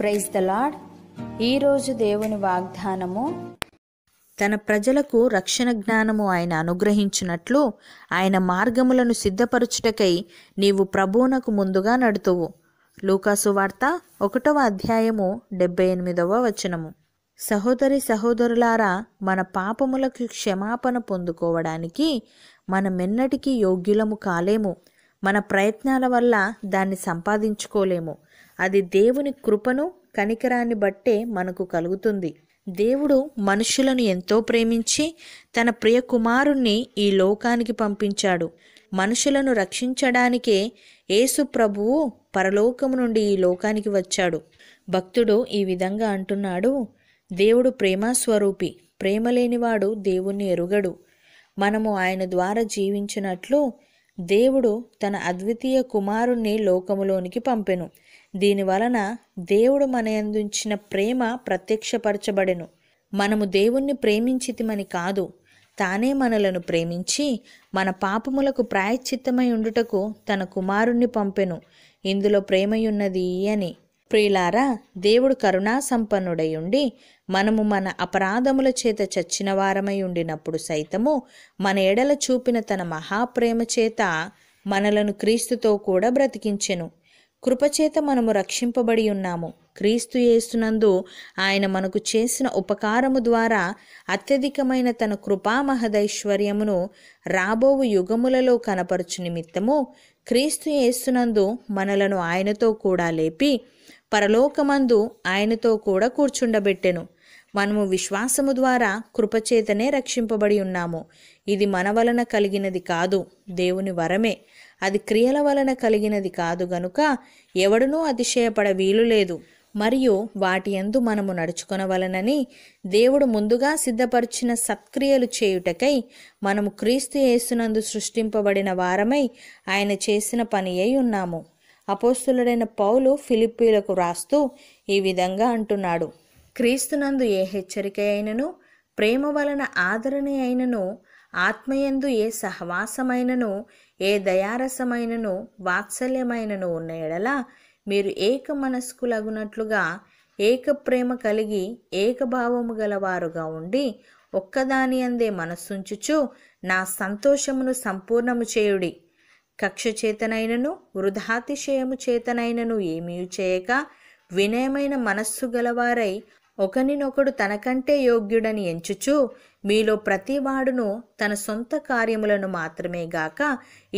praise the lord ఈరోజు దేవుని వాగ్దానము తన ప్రజలకు రక్షణ జ్ఞానము ఆయన అనుగ్రహించినట్లు ఆయన మార్గములను సిద్ధపరచుటకై నీవు ప్రభువునకు ముందుగా నడుతువు లూకాసు వార్త ఒకటవ అధ్యాయము డెబ్బై ఎనిమిదవ వచనము సహోదరి సహోదరులారా మన పాపములకు క్షమాపణ పొందుకోవడానికి మనమెన్నటికీ యోగ్యులము కాలేము మన ప్రయత్నాల వల్ల దాన్ని సంపాదించుకోలేము అది దేవుని కృపను కనికరాన్ని బట్టే మనకు కలుగుతుంది దేవుడు మనుషులను ఎంతో ప్రేమించి తన ప్రియ కుమారుణ్ణి ఈ లోకానికి పంపించాడు మనుషులను రక్షించడానికే యేసు ప్రభువు పరలోకము నుండి ఈ లోకానికి వచ్చాడు భక్తుడు ఈ విధంగా అంటున్నాడు దేవుడు ప్రేమస్వరూపి ప్రేమ లేనివాడు దేవుణ్ణి ఎరుగడు మనము ఆయన ద్వారా జీవించినట్లు దేవుడు తన అద్వితీయ కుమారుణ్ణి లోకములోనికి పంపెను దీని వలన దేవుడు మనయందుంచిన ప్రేమ ప్రత్యక్షపరచబడెను మనము దేవుణ్ణి ప్రేమించితిమని కాదు తానే మనలను ప్రేమించి మన పాపములకు ప్రాయశ్చిత్తమై ఉండుటకు తన కుమారుణ్ణి పంపెను ఇందులో ప్రేమయున్నది అని ప్రియులారా దేవుడు సంపన్నుడై ఉండి మనము మన అపరాధముల చేత చచ్చిన వారమై ఉండినప్పుడు సైతము మన ఎడల చూపిన తన మహాప్రేమ చేత మనలను క్రీస్తుతో కూడా బ్రతికించెను కృపచేత మనము రక్షింపబడి ఉన్నాము క్రీస్తు యేసునందు ఆయన మనకు చేసిన ఉపకారము ద్వారా అత్యధికమైన తన కృపామహదైశ్వర్యమును రాబోవు యుగములలో కనపరచు నిమిత్తము క్రీస్తు యేసునందు మనలను ఆయనతో కూడా లేపి పరలోకమందు ఆయనతో కూడా కూర్చుండబెట్టెను మనము విశ్వాసము ద్వారా కృపచేతనే రక్షింపబడి ఉన్నాము ఇది మన వలన కలిగినది కాదు దేవుని వరమే అది క్రియల వలన కలిగినది కాదు గనుక ఎవడునూ అతిశయపడ వీలు లేదు మరియు వాటి ఎందు మనము నడుచుకొనవలనని దేవుడు ముందుగా సిద్ధపరిచిన సత్క్రియలు చేయుటకై మనము క్రీస్తు యేసునందు సృష్టింపబడిన వారమై ఆయన చేసిన పని అయి ఉన్నాము అపోస్తులుడైన పౌలు ఫిలిప్పీలకు రాస్తూ ఈ విధంగా అంటున్నాడు క్రీస్తునందు ఏ హెచ్చరిక అయినను ప్రేమ వలన ఆదరణ అయినను ఆత్మయందు ఏ సహవాసమైనను ఏ దయారసమైనను వాత్సల్యమైనను ఉన్న ఎడల మీరు ఏక మనస్కులగునట్లుగా ఏక ప్రేమ కలిగి ఏకభావము గలవారుగా ఉండి ఒక్కదాని అందే మనస్సుంచుచు నా సంతోషమును సంపూర్ణము చేయుడి కక్ష చేతనైనను వృధాతిశయము చేతనైనను ఏమీ చేయక వినయమైన మనస్సు గలవారై ఒకనినొకడు తనకంటే యోగ్యుడని ఎంచుచు మీలో ప్రతివాడును తన సొంత కార్యములను మాత్రమే గాక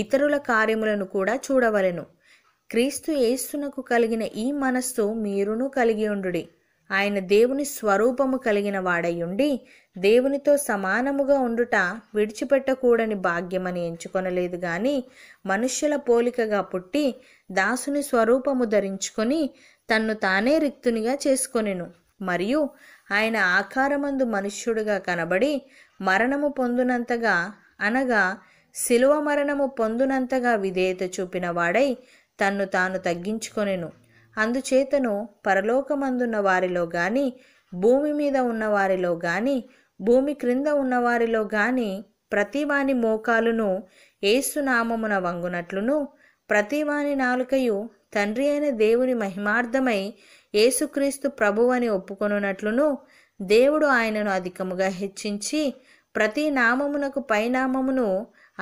ఇతరుల కార్యములను కూడా చూడవలెను క్రీస్తు యేస్సునకు కలిగిన ఈ మనస్సు మీరును కలిగి ఉండుడి ఆయన దేవుని స్వరూపము కలిగిన వాడయుండి దేవునితో సమానముగా ఉండుట విడిచిపెట్టకూడని భాగ్యమని ఎంచుకొనలేదు గాని మనుష్యుల పోలికగా పుట్టి దాసుని స్వరూపము ధరించుకొని తన్ను తానే రిక్తునిగా చేసుకొనెను మరియు ఆయన ఆకారమందు మనుష్యుడుగా కనబడి మరణము పొందునంతగా అనగా శిలువ మరణము పొందునంతగా విధేయత చూపిన వాడై తన్ను తాను తగ్గించుకొనెను అందుచేతను పరలోకమందున్న వారిలో గాని భూమి మీద ఉన్నవారిలో గాని భూమి క్రింద ఉన్నవారిలో గాని ప్రతివాని మోకాలును ఏసునామమున వంగునట్లును ప్రతివాని నాలుకయు తండ్రి అయిన దేవుని మహిమార్థమై ఏసుక్రీస్తు ప్రభువని ఒప్పుకొనున్నట్లును దేవుడు ఆయనను అధికముగా హెచ్చించి ప్రతి నామమునకు పైనామమును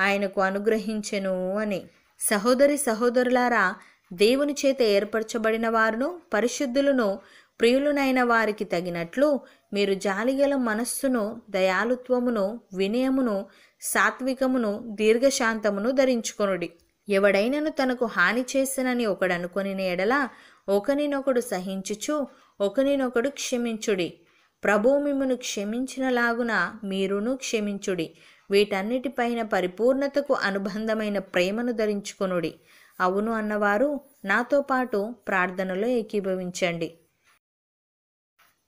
ఆయనకు అనుగ్రహించెను అని సహోదరి సహోదరులారా దేవుని చేత ఏర్పరచబడిన వారును పరిశుద్ధులను ప్రియులునైన వారికి తగినట్లు మీరు జాలిగల మనస్సును దయాలుత్వమును వినయమును సాత్వికమును దీర్ఘశాంతమును ధరించుకునుడి ఎవడైనను తనకు హాని చేసినని ఒకడనుకొని ఎడల ఒకనినొకడు సహించుచు ఒకనినొకడు క్షమించుడి ప్రభు మిమ్మను క్షమించినలాగున మీరును క్షమించుడి వీటన్నిటిపైన పరిపూర్ణతకు అనుబంధమైన ప్రేమను ధరించుకునుడి అవును అన్నవారు నాతో పాటు ప్రార్థనలో ఏకీభవించండి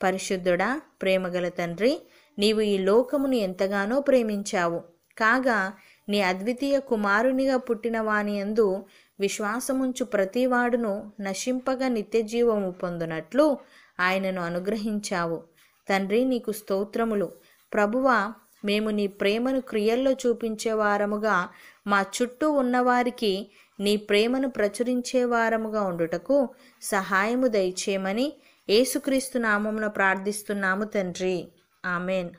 పరిశుద్ధుడా ప్రేమగల తండ్రి నీవు ఈ లోకమును ఎంతగానో ప్రేమించావు కాగా నీ అద్వితీయ కుమారునిగా పుట్టిన వాని అందు విశ్వాసముంచు ప్రతివాడును నశింపగా నిత్యజీవము పొందునట్లు ఆయనను అనుగ్రహించావు తండ్రి నీకు స్తోత్రములు ప్రభువ మేము నీ ప్రేమను క్రియల్లో చూపించేవారముగా మా చుట్టూ ఉన్నవారికి నీ ప్రేమను ప్రచురించేవారముగా ఉండుటకు సహాయము దయచేయమని ఏసుక్రీస్తు నామమున ప్రార్థిస్తున్నాము తండ్రి ఆమెన్